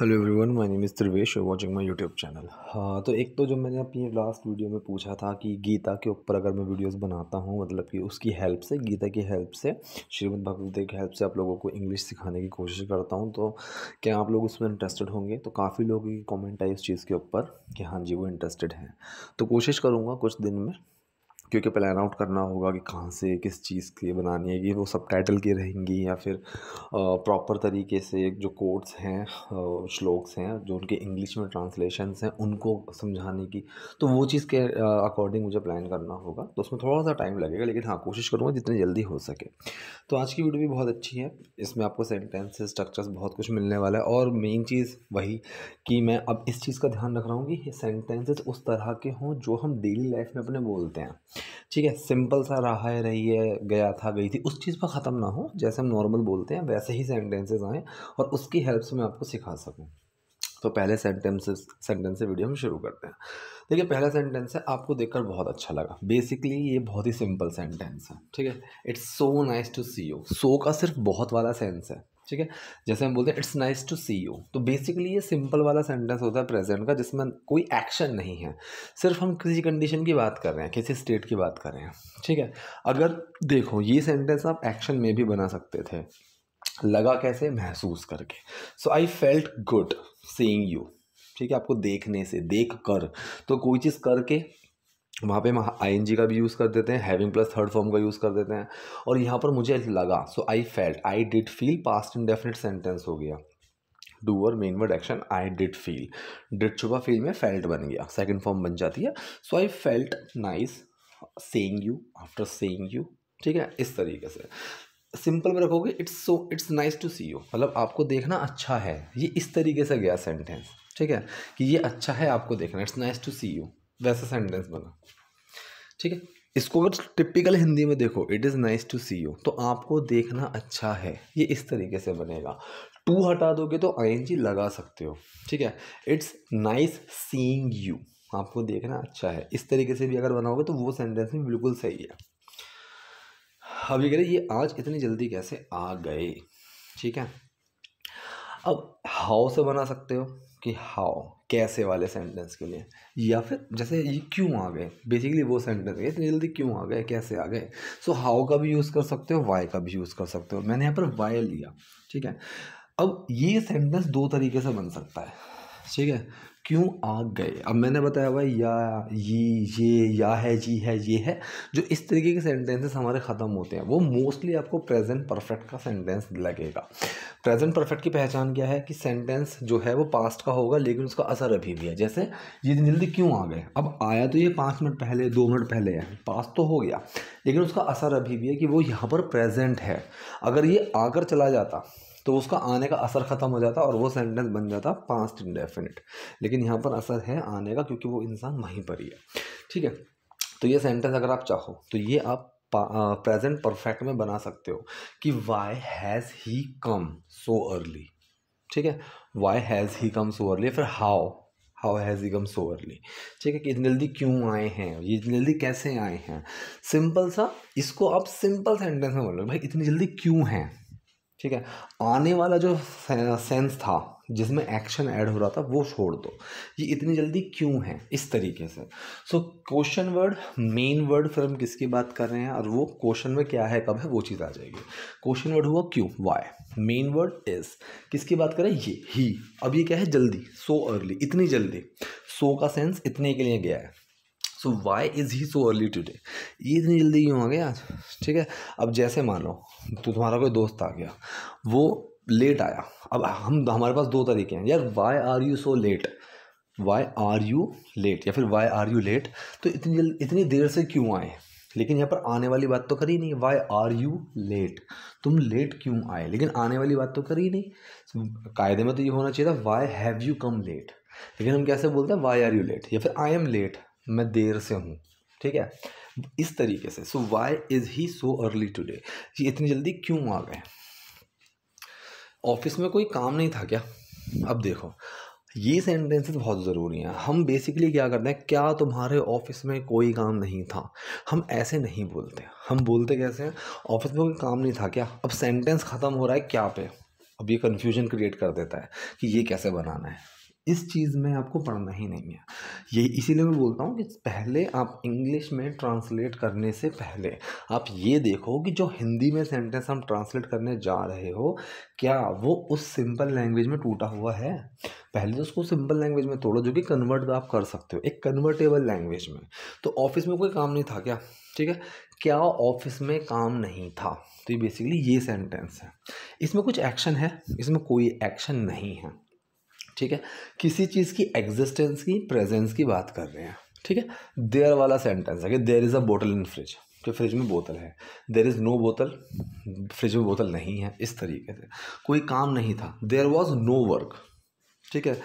hello everyone my name is Trivesh you watching my YouTube channel हाँ तो एक तो जो मैंने अपनी लास्ट वीडियो में पूछा था कि गीता के ऊपर अगर मैं वीडियोस बनाता हूँ मतलब कि उसकी हेल्प से गीता की हेल्प से श्रीमद भगवत की हेल्प से आप लोगों को इंग्लिश सिखाने की कोशिश करता हूँ तो क्या आप लोग उसमें इंटरेस्टेड होंगे तो काफ़ी लोगों की कॉमेंट आई उस चीज़ के ऊपर कि हाँ जी वो इंटरेस्टेड हैं तो कोशिश करूँगा कुछ दिन में क्योंकि प्लान आउट करना होगा कि कहाँ से किस चीज़ के बनानी है कि वो सब टाइटल की रहेंगी या फिर प्रॉपर तरीके से जो कोड्स हैं श्लोक्स हैं जो उनके इंग्लिश में ट्रांसलेशन हैं उनको समझाने की तो वो चीज़ के अकॉर्डिंग मुझे प्लान करना होगा तो उसमें थोड़ा सा टाइम लगेगा लेकिन हाँ कोशिश करूँगा जितनी जल्दी हो सके तो आज की वीडियो भी बहुत अच्छी है इसमें आपको सेंटेंसेस स्ट्रक्चर्स बहुत कुछ मिलने वाला है और मेन चीज़ वही कि मैं अब इस चीज़ का ध्यान रख रहा हूँ कि सेंटेंसेस उस तरह के हों जो हम डेली लाइफ में अपने बोलते हैं ठीक है सिंपल सा रहा है रही है गया था गई थी उस चीज़ पर ख़त्म ना हो जैसे हम नॉर्मल बोलते हैं वैसे ही सेंटेंसेज आएँ और उसकी हेल्प से मैं आपको सिखा सकूँ तो पहले सेंटेंसेस सेंटेंस से वीडियो हम शुरू करते हैं देखिए पहला सेंटेंस है आपको देखकर बहुत अच्छा लगा बेसिकली ये बहुत ही सिंपल सेंटेंस है ठीक है it's so nice to see you so का सिर्फ बहुत वाला सेंस है ठीक है जैसे हम बोलते हैं it's nice to see you तो बेसिकली ये सिंपल वाला सेंटेंस होता है प्रेजेंट का जिसमें कोई एक्शन नहीं है सिर्फ हम किसी कंडीशन की बात कर रहे हैं किसी स्टेट की बात कर रहे हैं ठीक है अगर देखो ये सेंटेंस आप एक्शन में भी बना सकते थे लगा कैसे महसूस करके so I felt good seeing you ठीक है आपको देखने से देख कर तो कोई चीज़ करके वहाँ पे हम आई का भी यूज़ कर देते हैं हैविंग प्लस थर्ड फॉर्म का यूज़ कर देते हैं और यहाँ पर मुझे लगा so I felt I did feel past indefinite sentence हो गया doer main word action I did feel did छुपा फील में फेल्ट बन गया सेकेंड फॉर्म बन जाती है so I felt nice seeing you after seeing you ठीक है इस तरीके से सिंपल में रखोगे it's so it's nice to see you मतलब आपको देखना अच्छा है ये इस तरीके से गया सेंटेंस ठीक है कि ये अच्छा है आपको देखना it's nice to see you वैसा सेंटेंस बना ठीक है इसको अगर टिपिकल हिंदी में देखो it is nice to see you तो आपको देखना अच्छा है ये इस तरीके से बनेगा टू हटा दोगे तो आई लगा सकते हो ठीक है इट्स नाइस सीइंग यू आपको देखना अच्छा है इस तरीके से भी अगर बनाओगे तो वो सेंटेंस भी बिल्कुल सही है अब ये कह रहे ये आज इतनी जल्दी कैसे आ गए ठीक है अब हाउ से बना सकते हो कि हाउ कैसे वाले सेंटेंस के लिए या फिर जैसे ये क्यों आ गए बेसिकली वो सेंटेंस है इतनी जल्दी क्यों आ गए कैसे आ गए सो हाउ का भी यूज़ कर सकते हो वाई का भी यूज़ कर सकते हो मैंने यहाँ पर वाई लिया ठीक है अब ये सेंटेंस दो तरीके से बन सकता है ठीक है क्यों आ गए अब मैंने बताया हुआ या ये ये या है जी है ये है जो इस तरीके के सेंटेंसेस हमारे ख़त्म होते हैं वो मोस्टली आपको प्रेजेंट परफेक्ट का सेंटेंस लगेगा प्रेजेंट परफेक्ट की पहचान क्या है कि सेंटेंस जो है वो पास्ट का होगा लेकिन उसका असर अभी भी है जैसे ये जल्दी क्यों आ गए अब आया तो ये पाँच मिनट पहले दो मिनट पहले है पास तो हो गया लेकिन उसका असर अभी भी है कि वो यहाँ पर प्रेजेंट है अगर ये आकर चला जाता तो उसका आने का असर ख़त्म हो जाता और वो सेंटेंस बन जाता पास्ट इंडेफिनिट लेकिन यहाँ पर असर है आने का क्योंकि वो इंसान वहीं पर ही है ठीक है तो ये सेंटेंस अगर आप चाहो तो ये आप प्रेजेंट परफेक्ट में बना सकते हो कि why has he come so early ठीक है why has he come so early फिर how how has he come so early ठीक है कि इतनी जल्दी क्यों आए हैं ये इतनी जल्दी कैसे आए हैं सिंपल सा इसको आप सिंपल सेंटेंस में बोलो भाई इतनी जल्दी क्यों हैं ठीक है आने वाला जो सेंस था जिसमें एक्शन ऐड हो रहा था वो छोड़ दो ये इतनी जल्दी क्यों है इस तरीके से so question word main word फिर हम किसकी बात कर रहे हैं और वो क्वेश्चन में क्या है कब है वो चीज़ आ जाएगी क्वेश्चन वर्ड हुआ क्यों वाई मेन वर्ड इज किसकी बात करें ये ही अब ये क्या है जल्दी सो so अर्ली इतनी जल्दी सो so का सेंस इतने के लिए गया है so why is he so early today ये इतनी जल्दी क्यों आ गया आज ठीक है अब जैसे लो तो तुम्हारा कोई दोस्त आ गया वो लेट आया अब हम हमारे पास दो तरीके हैं यार why are you so late why are you late या फिर वाई आर यू लेट तो इतनी जल्द इतनी देर से क्यों आए लेकिन यहाँ पर आने वाली बात तो करी नहीं वाई आर यू लेट तुम लेट क्यों आए लेकिन आने वाली बात तो करी नहीं कायदे में तो ये होना चाहिए था why have you come late लेकिन हम कैसे बोलते हैं वाई आर यू लेट या फिर आई एम लेट मैं देर से हूँ ठीक है इस तरीके से so why is he so early today ये इतनी जल्दी क्यों आ गए ऑफिस में कोई काम नहीं था क्या अब देखो ये सेंटेंसेस बहुत ज़रूरी हैं हम बेसिकली क्या करते हैं क्या तुम्हारे ऑफिस में कोई काम नहीं था हम ऐसे नहीं बोलते हम बोलते कैसे हैं ऑफिस में कोई काम नहीं था क्या अब सेंटेंस ख़त्म हो रहा है क्या पे अब ये कन्फ्यूजन क्रिएट कर देता है कि ये कैसे बनाना है इस चीज़ में आपको पढ़ना ही नहीं है ये इसीलिए मैं बोलता हूँ कि पहले आप इंग्लिश में ट्रांसलेट करने से पहले आप ये देखो कि जो हिंदी में सेंटेंस हम ट्रांसलेट करने जा रहे हो क्या वो उस सिंपल लैंग्वेज में टूटा हुआ है पहले तो उसको सिंपल लैंग्वेज में तोड़ो जो कि कन्वर्ट आप कर सकते हो एक कन्वर्टेबल लैंग्वेज में तो ऑफिस में कोई काम नहीं था क्या ठीक है क्या ऑफिस में काम नहीं था तो ये बेसिकली ये सेंटेंस है इसमें कुछ एक्शन है इसमें कोई एक्शन नहीं है ठीक है किसी चीज़ की एग्जिस्टेंस की प्रेजेंस की बात कर रहे हैं ठीक है देयर वाला सेंटेंस है कि there is a bottle in fridge कि फ्रिज में बोतल है देर इज़ नो बोतल फ्रिज में बोतल नहीं है इस तरीके से कोई काम नहीं था देर वॉज नो वर्क ठीक है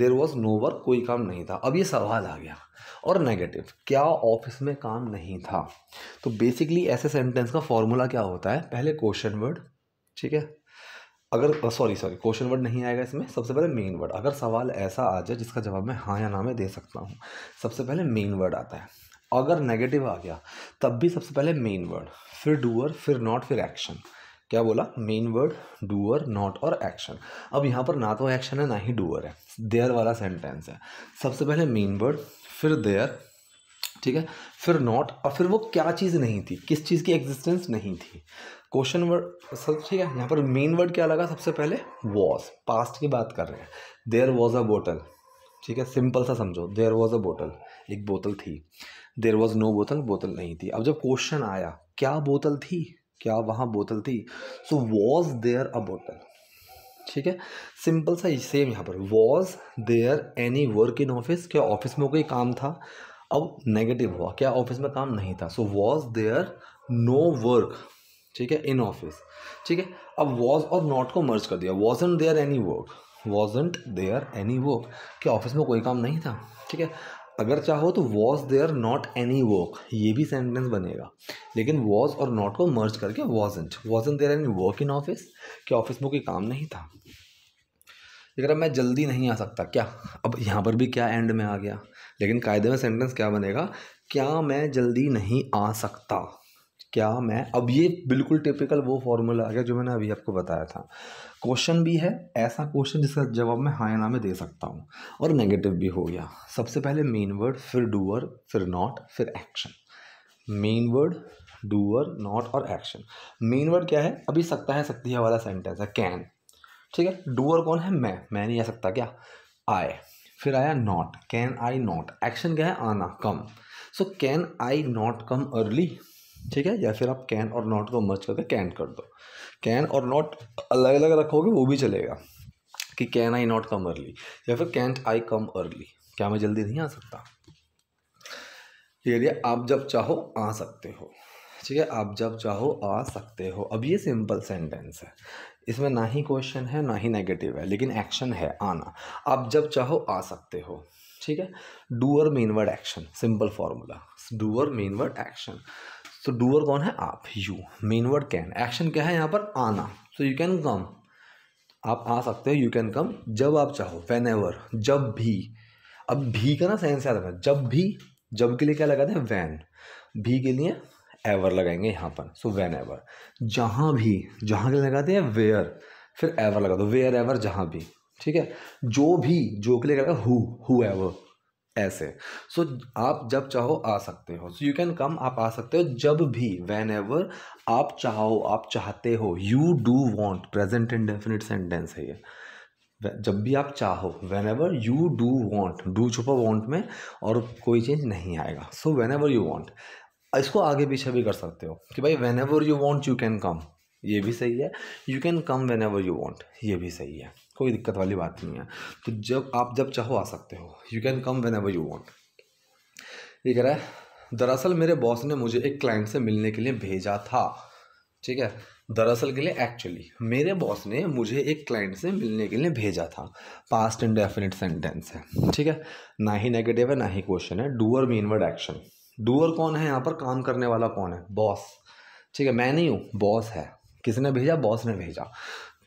देर वॉज नो वर्क कोई काम नहीं था अब ये सवाल आ गया और नेगेटिव क्या ऑफिस में काम नहीं था तो बेसिकली ऐसे सेंटेंस का फॉर्मूला क्या होता है पहले क्वेश्चन वर्ड ठीक है अगर सॉरी सॉरी क्वेश्चन वर्ड नहीं आएगा इसमें सबसे पहले मेन वर्ड अगर सवाल ऐसा आ जाए जिसका जवाब मैं हाँ या ना में दे सकता हूँ सबसे पहले मेन वर्ड आता है अगर नेगेटिव आ गया तब भी सबसे पहले मेन वर्ड फिर डूअर फिर नॉट फिर एक्शन क्या बोला मेन वर्ड डूअर नॉट और एक्शन अब यहाँ पर ना तो एक्शन है ना ही डूअर है देयर वाला सेंटेंस है सबसे पहले मेन वर्ड फिर देयर ठीक है फिर नॉट और फिर वो क्या चीज़ नहीं थी किस चीज़ की एग्जिस्टेंस नहीं थी क्वेश्चन वर्ड सब ठीक है यहाँ पर मेन वर्ड क्या लगा सबसे पहले वॉज पास्ट की बात कर रहे हैं देयर वॉज अ बोटल ठीक है सिंपल सा समझो देयर वॉज अ बोटल एक बोतल थी देर वॉज नो बोतल बोतल नहीं थी अब जब क्वेश्चन आया क्या बोतल थी क्या वहाँ बोतल थी सो वॉज देयर अ बोतल ठीक है सिंपल सा सेम यहाँ पर was there any work in office क्या ऑफिस में कोई काम था अब नेगेटिव हुआ क्या ऑफिस में काम नहीं था so was there no work ठीक है इन ऑफिस ठीक है अब वॉज और नॉट को मर्ज कर दिया wasn't there any work wasn't there any work क्या ऑफिस में कोई काम नहीं था ठीक है अगर चाहो तो was there not any work ये भी सेंटेंस बनेगा लेकिन वॉज और नॉट को मर्ज करके वॉजेंट एंट there any work in office क्या ऑफिस में कोई काम नहीं था लेकिन मैं जल्दी नहीं आ सकता क्या अब यहाँ पर भी क्या एंड में आ गया लेकिन कायदे में सेंटेंस क्या बनेगा क्या मैं जल्दी नहीं आ सकता क्या मैं अब ये बिल्कुल टिपिकल वो फॉर्मूला आ गया जो मैंने अभी आपको बताया था क्वेश्चन भी है ऐसा क्वेश्चन जिसका जवाब मैं हाँ नामे ना में दे सकता हूँ और नेगेटिव भी हो गया सबसे पहले मेन वर्ड फिर डूअर फिर नॉट फिर action main word doer not और एक्शन मेन वर्ड क्या है अभी सकता है सकती है वाला सेंटेंस है कैन ठीक है डूअर कौन है मैं मैं नहीं आ सकता क्या आए फिर आया not can I not action क्या है आना come so can I not come early ठीक है या फिर आप कैन और नॉट को मर्ज करके कैन कर दो कैन और नॉट अलग अलग रखोगे वो भी चलेगा कि can I not come early या फिर कैंट आई कम अर्ली क्या मैं जल्दी नहीं आ सकता ये आप जब चाहो आ सकते हो ठीक है आप जब चाहो आ सकते हो अब ये सिंपल सेंटेंस है इसमें ना ही क्वेश्चन है ना ही नेगेटिव है लेकिन एक्शन है आना आप जब चाहो आ सकते हो ठीक है doer main word action simple formula doer main word action तो डूअर कौन है आप you main word can action क्या है यहाँ पर आना सो यू कैन कम आप आ सकते हो यू कैन कम जब आप चाहो वेन एवर जब भी अब भी का ना सेंस याद रखना जब भी जब के लिए क्या लगाते हैं वैन भी के लिए एवर लगाएंगे यहाँ पर सो वैन एवर जहाँ भी जहाँ के लिए लगाते हैं वेयर फिर एवर लगा दो वेयर एवर जहाँ भी ठीक है जो भी जो के लिए क्या हु हु एवर ऐसे सो so, आप जब चाहो आ सकते हो सो यू कैन कम आप आ सकते हो जब भी वैन एवर आप चाहो आप चाहते हो you do want present indefinite sentence है ये जब भी आप चाहो whenever you do want do छुपा वॉन्ट में और कोई चेंज नहीं आएगा so whenever you want इसको आगे पीछे भी कर सकते हो कि भाई whenever you want you can come ये भी सही है you can come whenever you want ये भी सही है कोई दिक्कत वाली बात नहीं है तो जब आप जब चाहो आ सकते हो you can come whenever you want ये कह रहा है दरअसल मेरे बॉस ने मुझे एक क्लाइंट से मिलने के लिए भेजा था ठीक है दरअसल के लिए एक्चुअली मेरे बॉस ने मुझे एक क्लाइंट से मिलने के लिए भेजा था पास्ट डेफिनेट सेंटेंस है ठीक है ना ही नेगेटिव है ना ही क्वेश्चन है डूअर मीनवर्ड एक्शन डूअर कौन है यहाँ पर काम करने वाला कौन है बॉस ठीक है मैं नहीं हूँ बॉस है किसने भेजा बॉस ने भेजा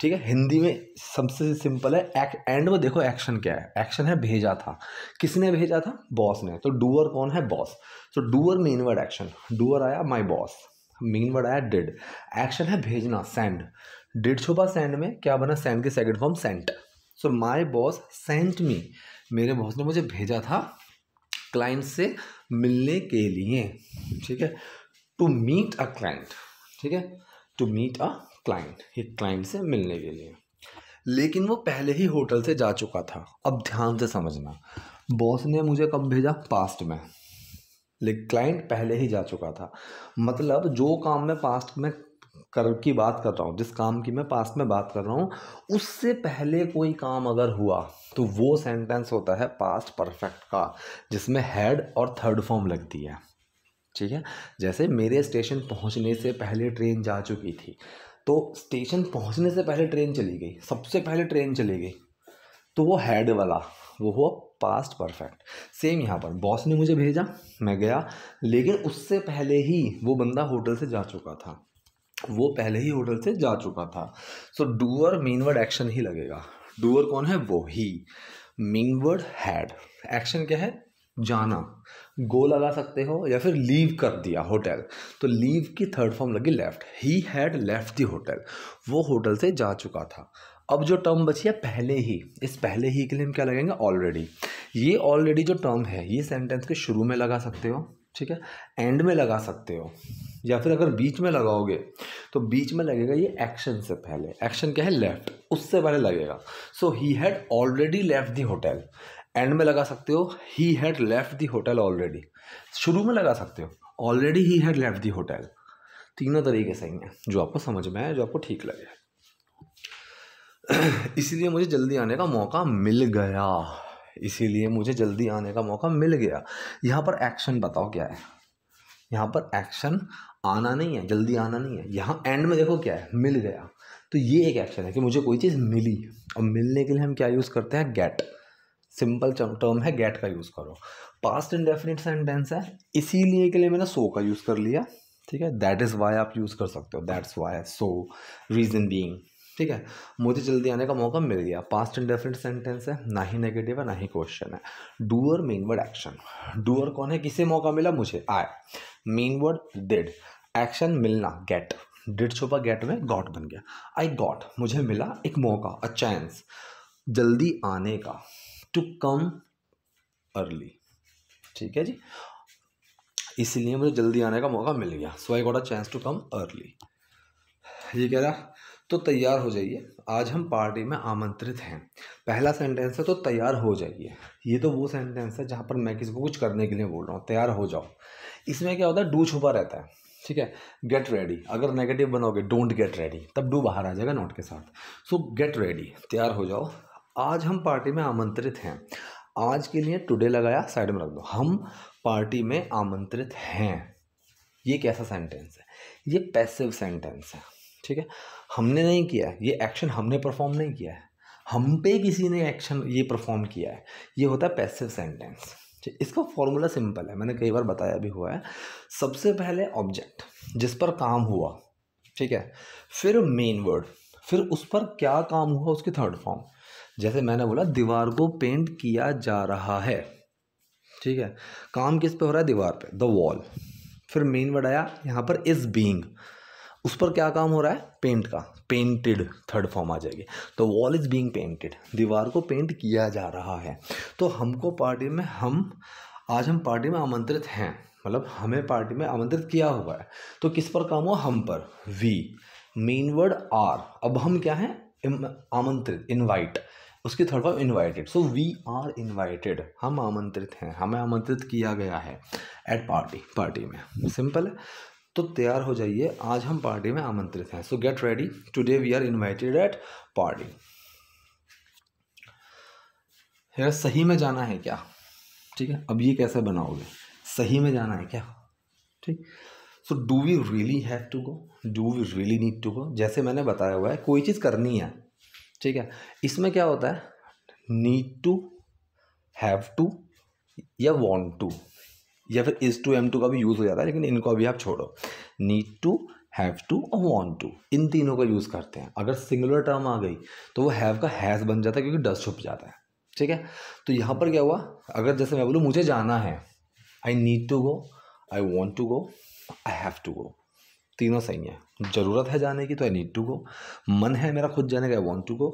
ठीक है हिंदी में सबसे सिंपल है एक, एंड में देखो एक्शन क्या है एक्शन है भेजा था किसने भेजा था बॉस ने तो डूअर कौन है बॉस तो doer main word action doer आया माय बॉस मेन वर्ड आया डिड एक्शन है भेजना सेंड डिड छुपा सेंड में क्या बना सेंड के second form sent so my boss sent me मेरे बॉस ने मुझे भेजा था क्लाइंट से मिलने के लिए ठीक है टू मीट अ क्लाइंट ठीक है टू मीट अ क्लाइंट एक क्लाइंट से मिलने के लिए लेकिन वो पहले ही होटल से जा चुका था अब ध्यान से समझना बॉस ने मुझे कब भेजा पास्ट में लेकिन क्लाइंट पहले ही जा चुका था मतलब जो काम मैं पास्ट में कर की बात कर रहा हूँ जिस काम की मैं पास्ट में बात कर रहा हूँ उससे पहले कोई काम अगर हुआ तो वो सेंटेंस होता है पास्ट परफेक्ट का जिसमें हेड और थर्ड फॉर्म लगती है ठीक है जैसे मेरे स्टेशन पहुँचने से पहले ट्रेन जा चुकी थी तो स्टेशन पहुंचने से पहले ट्रेन चली गई सबसे पहले ट्रेन चली गई तो वो हैड वाला वो हुआ पास्ट परफेक्ट सेम यहाँ पर बॉस ने मुझे भेजा मैं गया लेकिन उससे पहले ही वो बंदा होटल से जा चुका था वो पहले ही होटल से जा चुका था सो डूअर मीनवर्ड एक्शन ही लगेगा डूअर कौन है वो ही मीनवर्ड हैड एक्शन क्या है जाना गो लगा सकते हो या फिर लीव कर दिया होटल तो लीव की थर्ड फॉर्म लगी लेफ्ट ही हैड लेफ्ट दी होटल वो होटल से जा चुका था अब जो टर्म बची है पहले ही इस पहले ही के लिए हम क्या लगेंगे ऑलरेडी ये ऑलरेडी जो टर्म है ये सेंटेंस के शुरू में लगा सकते हो ठीक है एंड में लगा सकते हो या फिर अगर बीच में लगाओगे तो बीच में लगेगा ये एक्शन से पहले एक्शन क्या है लेफ्ट उससे पहले लगेगा so he had already left the hotel end में लगा सकते हो he had left the hotel already शुरू में लगा सकते हो already he had left the hotel तीनों तरीके सही हैं जो आपको समझ में आए जो आपको ठीक लगे इसीलिए मुझे जल्दी आने का मौका मिल गया इसीलिए मुझे जल्दी आने का मौका मिल गया यहाँ पर एक्शन बताओ क्या है यहाँ पर एक्शन आना नहीं है जल्दी आना नहीं है यहाँ एंड में देखो क्या है मिल गया तो ये एक एक्शन है कि मुझे कोई चीज़ मिली और मिलने के लिए हम क्या यूज़ करते हैं गेट सिंपल टर्म है गेट का यूज़ करो पास्ट इंडेफिनिट सेंटेंस है इसीलिए के लिए मैंने सो का यूज़ कर लिया ठीक है दैट इज़ वाई आप यूज़ कर सकते हो that's why so reason being ठीक है मुझे जल्दी आने का मौका मिल गया पास्ट इंडेफिनिट सेंटेंस है ना ही नेगेटिव है ना ही क्वेश्चन है doer main word action doer कौन है किसे मौका मिला मुझे I main word did action मिलना गेट डिड छुपा गेट में गॉट बन गया आई गॉट मुझे मिला एक मौका अ चांस जल्दी आने का टू कम अर्ली ठीक है जी इसीलिए मुझे जल्दी आने का मौका मिल गया so I got a chance to come early ये कह रहा तो तैयार हो जाइए आज हम पार्टी में आमंत्रित हैं पहला सेंटेंस है तो तैयार हो जाइए ये तो वो सेंटेंस है जहाँ पर मैं किसी को कुछ करने के लिए बोल रहा हूँ तैयार हो जाओ इसमें क्या होता है डू छुपा रहता है ठीक है गेट रेडी अगर नेगेटिव बनाओगे डोंट गेट रेडी तब डू बाहर आ जाएगा नोट के साथ सो गेट रेडी तैयार हो जाओ आज हम पार्टी में आमंत्रित हैं आज के लिए टुडे लगाया साइड में रख दो हम पार्टी में आमंत्रित हैं ये कैसा सेंटेंस है ये पैसिव सेंटेंस है ठीक है हमने नहीं किया ये एक्शन हमने परफॉर्म नहीं किया है हम पे किसी ने एक्शन ये परफॉर्म किया है ये होता है पैसिव सेंटेंस इसका फॉर्मूला सिंपल है मैंने कई बार बताया भी हुआ है सबसे पहले ऑब्जेक्ट जिस पर काम हुआ ठीक है फिर मेन वर्ड फिर उस पर क्या काम हुआ उसकी थर्ड फॉर्म जैसे मैंने बोला दीवार को पेंट किया जा रहा है ठीक है काम किस पे हो रहा है दीवार पे द वॉल फिर मेन वर्ड आया यहाँ पर इज बींग उस पर क्या काम हो रहा है पेंट का पेंटेड थर्ड फॉर्म आ जाएगी तो वॉल इज बींग पेंटेड दीवार को पेंट किया जा रहा है तो हमको पार्टी में हम आज हम पार्टी में आमंत्रित हैं मतलब हमें पार्टी में आमंत्रित किया हुआ है तो किस पर काम हो हम पर वी मेन वर्ड आर अब हम क्या हैं आमंत्रित इनवाइट उसके third form invited so we are invited at party हैं हमें आमंत्रित किया गया है एट पार्टी पार्टी में सिंपल है तो तैयार हो जाइए आज हम पार्टी में आमंत्रित हैं so get ready today we are invited at party यार सही में जाना है क्या ठीक है अब ये कैसे बनाओगे सही में जाना है क्या ठीक so do we really have to go do we really need to go जैसे मैंने बताया हुआ है कोई चीज़ करनी है ठीक है इसमें क्या होता है नीड टू हैव टू या वॉन्ट टू या फिर इज टू एम टू का भी यूज़ हो जाता है लेकिन इनको अभी आप छोड़ो नीड टू हैव टू और वॉन्ट टू इन तीनों का यूज़ करते हैं अगर सिंगुलर टर्म आ गई तो वो हैव का हैज़ बन जाता है क्योंकि डस्ट छुप जाता है ठीक है तो यहाँ पर क्या हुआ अगर जैसे मैं बोलूँ मुझे जाना है I need to go I want to go I have to go तीनों सही हैं ज़रूरत है जाने की तो आई नीड टू गो मन है मेरा खुद जाने का आई वॉन्ट टू गो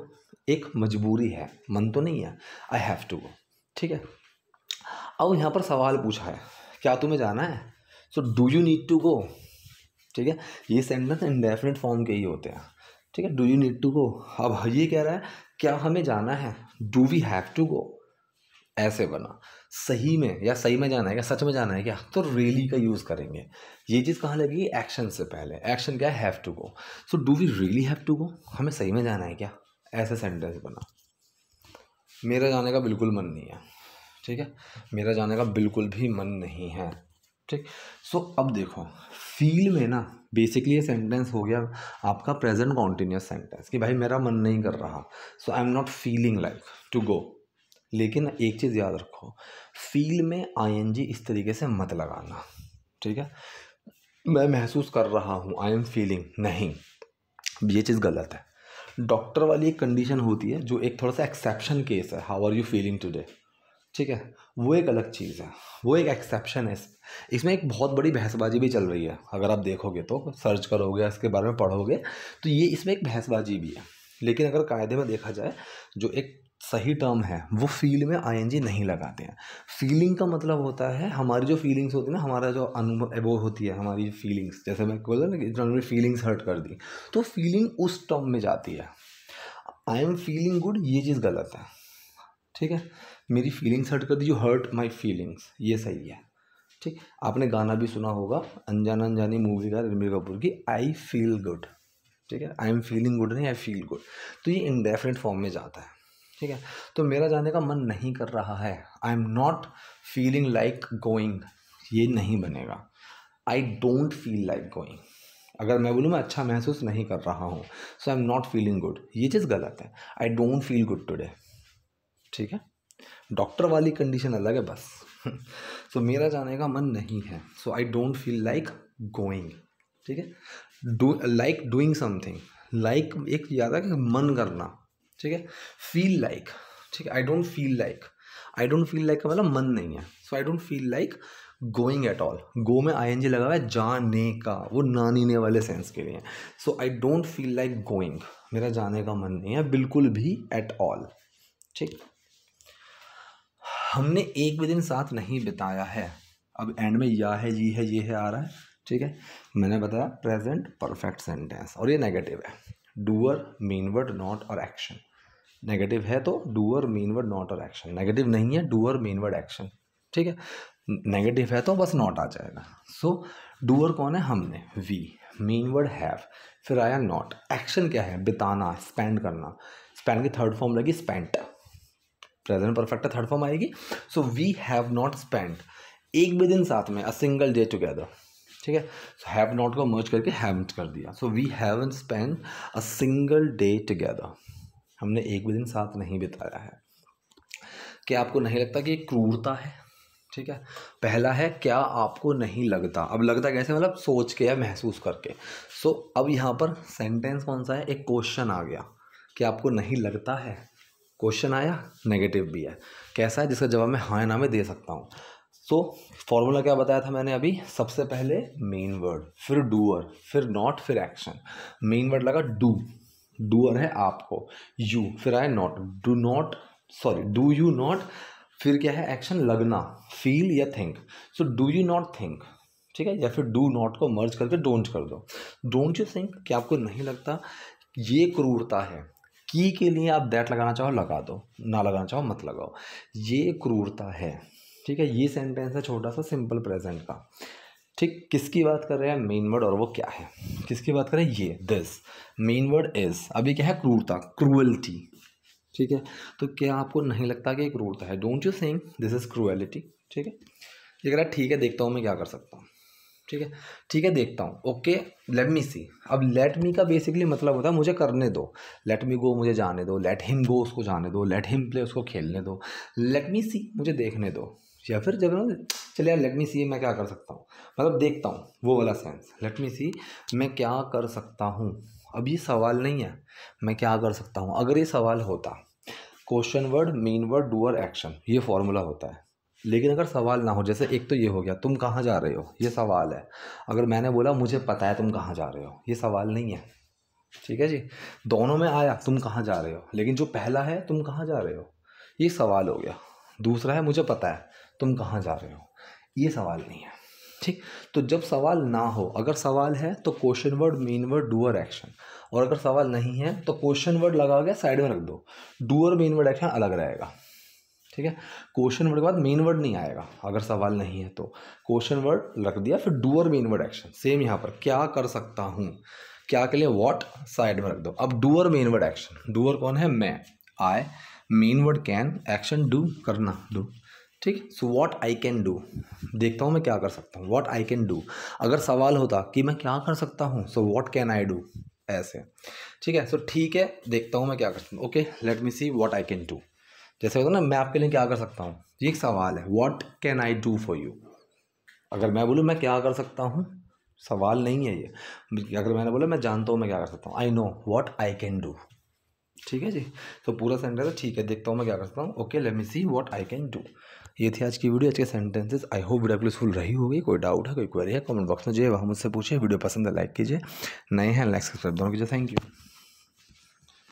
एक मजबूरी है मन तो नहीं है आई हैव टू गो ठीक है अब यहाँ पर सवाल पूछा है क्या तुम्हें जाना है so do you need to go ठीक है ये सेंटेंस इंडेफिनेट फॉर्म के ही होते हैं ठीक है do you need to go अब ये कह रहा है क्या हमें जाना है do we have to go ऐसे बना सही में या सही में जाना है क्या सच में जाना है क्या तो रियली का यूज़ करेंगे ये चीज़ कहाँ लगेगी एक्शन से पहले एक्शन क्या have to go so do we really have to go हमें सही में जाना है क्या ऐसे सेंटेंस बना मेरा जाने का बिल्कुल मन नहीं है ठीक है मेरा जाने का बिल्कुल भी मन नहीं है ठीक सो so, अब देखो फील में ना बेसिकली ये सेंटेंस हो गया आपका प्रेजेंट कॉन्टीन्यूस सेंटेंस कि भाई मेरा मन नहीं कर रहा so I am not feeling like to go लेकिन एक चीज़ याद रखो फील में आईएनजी इस तरीके से मत लगाना ठीक है मैं महसूस कर रहा हूँ आई एम फीलिंग नहीं ये चीज़ गलत है डॉक्टर वाली एक कंडीशन होती है जो एक थोड़ा सा एक्सेप्शन केस है how are you feeling today ठीक है वो एक अलग चीज़ है वो एक एक्सेप्शन है इसमें एक बहुत बड़ी बहसबाजी भी चल रही है अगर आप देखोगे तो सर्च करोगे इसके बारे में पढ़ोगे तो ये इसमें एक बहसबाजी भी है लेकिन अगर कायदे में देखा जाए जो एक सही टर्म है वो फील में आई नहीं लगाते हैं फीलिंग का मतलब होता है हमारी जो फीलिंग्स होती है ना हमारा जो अनुभव होती है हमारी फीलिंग्स जैसे मैं बोला ना कि जनरली फीलिंग्स हर्ट कर दी तो फीलिंग उस टर्म में जाती है आई एम फीलिंग गुड ये चीज़ गलत है ठीक है मेरी फीलिंग्स हर्ट कर दी यू हर्ट माई फीलिंग्स ये सही है ठीक आपने गाना भी सुना होगा अनजाना अनजानी मूवी का रणबीर कपूर की आई फील गुड ठीक है आई एम फीलिंग गुड नहीं आई फील गुड तो ये इनडेफिनेट फॉर्म में जाता है ठीक है तो मेरा जाने का मन नहीं कर रहा है I am not feeling like going ये नहीं बनेगा I don't feel like going अगर मैं बोलूँ मैं अच्छा महसूस नहीं कर रहा हूँ so I am not feeling good ये चीज़ गलत है I don't feel good today ठीक है डॉक्टर वाली कंडीशन अलग है बस सो so, मेरा जाने का मन नहीं है so I don't feel like going ठीक है do like doing something like एक याद है कि मन करना ठीक है फील लाइक ठीक है I don't feel like I don't feel like का मतलब मन नहीं है so I don't feel like going at all go में आई एन जी लगा हुआ है जाने का वो नानीने वाले सेंस के लिए so I don't feel like going मेरा जाने का मन नहीं है बिल्कुल भी एट ऑल ठीक हमने एक भी दिन साथ नहीं बिताया है अब एंड में या है जी है ये है आ रहा है ठीक है मैंने बताया प्रेजेंट परफेक्ट सेंटेंस और ये नेगेटिव है डूअर मीनवर्ड नॉट और एक्शन नेगेटिव है तो डूअर मीनवर्ड नॉट और एक्शन नेगेटिव नहीं है डूअर मेनवर्ड एक्शन ठीक है नेगेटिव है तो बस नॉट आ जाएगा सो डूअर कौन है हमने वी मेन वर्ड हैव फिर आया नॉट एक्शन क्या है बिताना स्पेंड करना स्पेंड की थर्ड फॉर्म लगी spent present perfect third form आएगी so we have not spend एक भी दिन साथ में अ सिंगल डे टुगेदर ठीक है सो हैव नॉट को मर्ज करके हैवेंट कर दिया so we haven't spend a single day together हमने एक भी दिन साथ नहीं बिताया है क्या आपको नहीं लगता कि क्रूरता है ठीक है पहला है क्या आपको नहीं लगता अब लगता कैसे मतलब सोच के या महसूस करके सो so, अब यहाँ पर सेंटेंस कौन सा है एक क्वेश्चन आ गया कि आपको नहीं लगता है क्वेश्चन आया नेगेटिव भी है कैसा है जिसका जवाब मैं हाँ या ना में दे सकता हूँ सो so, फॉर्मूला क्या बताया था मैंने अभी सबसे पहले मेन वर्ड फिर डूअर फिर नॉट फिर एक्शन मेन वर्ड लगा डू डूअर है आपको यू फिर I not do not sorry do you not फिर क्या है एक्शन लगना फील या think so do you not think ठीक है या फिर डू नॉट को मर्ज करके डोंट कर दो डोंट यू थिंक क्या आपको नहीं लगता ये क्रूरता है की के लिए आप दैट लगाना चाहो लगा दो ना लगाना चाहो मत लगाओ ये क्रूरता है ठीक है ये सेंटेंस है छोटा सा सिंपल प्रेजेंट का ठीक किसकी बात कर रहे हैं मेन वर्ड और वो क्या है किसकी बात कर रहे हैं ये दिस मेन वर्ड इज़ अभी क्या है क्रूरता क्रूएल्टी ठीक है तो क्या आपको नहीं लगता कि क्रूरता है don't you think this is cruelty ठीक है ये कह रहा है ठीक है देखता हूँ मैं क्या कर सकता हूँ ठीक है ठीक है देखता हूँ ओके लेट मी सी अब लेट मी का बेसिकली मतलब होता है मुझे करने दो लेट मी गो मुझे जाने दो लेट हिम गो उसको जाने दो लेट हिम प्ले उसको खेलने दो लेट मी सी मुझे देखने दो या फिर जब ना चले यार लेट मी सी मैं क्या कर सकता हूँ मतलब देखता हूँ वो वाला सेंस लेट मी सी मैं क्या कर सकता हूँ अब ये सवाल नहीं है मैं क्या कर सकता हूँ अगर ये सवाल होता question word main word doer action ये फॉर्मूला होता है लेकिन अगर सवाल ना हो जैसे एक तो ये हो गया तुम कहाँ जा रहे हो ये सवाल है अगर मैंने बोला मुझे पता है तुम कहाँ जा रहे हो ये सवाल नहीं है ठीक है जी दोनों में आया तुम कहाँ जा रहे हो लेकिन जो पहला है तुम कहाँ जा रहे हो ये सवाल हो गया दूसरा है मुझे पता है तुम कहाँ जा रहे हो ये सवाल नहीं है ठीक तो जब सवाल ना हो अगर सवाल है तो question word main word doer action और अगर सवाल नहीं है तो क्वेश्चन वर्ड लगा के साइड में रख दो डूअर मेन वर्ड एक्शन अलग रहेगा ठीक है क्वेश्चन वर्ड के बाद मेन वर्ड नहीं आएगा अगर सवाल नहीं है तो क्वेश्चन वर्ड रख दिया फिर doer main word action same यहाँ पर क्या कर सकता हूँ क्या के लिए वॉट साइड में रख दो अब doer main word action doer कौन है मैं I main word can action do करना डू ठीक so what I can do देखता हूँ मैं क्या कर सकता हूँ वॉट आई कैन डू अगर सवाल होता कि मैं क्या कर सकता हूँ so what can I do ऐसे ठीक है सो so, ठीक है देखता हूँ मैं क्या कर सकता हूँ okay let me see what I can do जैसे होता है ना मैं आपके लिए क्या कर सकता हूँ ये एक सवाल है what can I do for you अगर मैं बोलूँ मैं क्या कर सकता हूँ सवाल नहीं है ये अगर मैंने बोला मैं जानता हूँ मैं क्या कर सकता हूँ I know what I can do ठीक है जी तो पूरा सेंटेंस ठीक है देखता हूँ मैं क्या करता हूँ okay let me see what I can do ये थी आज की वीडियो आज के sentences I hope video useful रही होगी कोई डाउट है कोई क्वेरी है कमेंट बॉक्स में जो है वहाँ मुझसे पूछे वीडियो पसंद है लाइक कीजिए नए हैं लाइक सब्सक्राइब दोनों कीजिए थैंक यू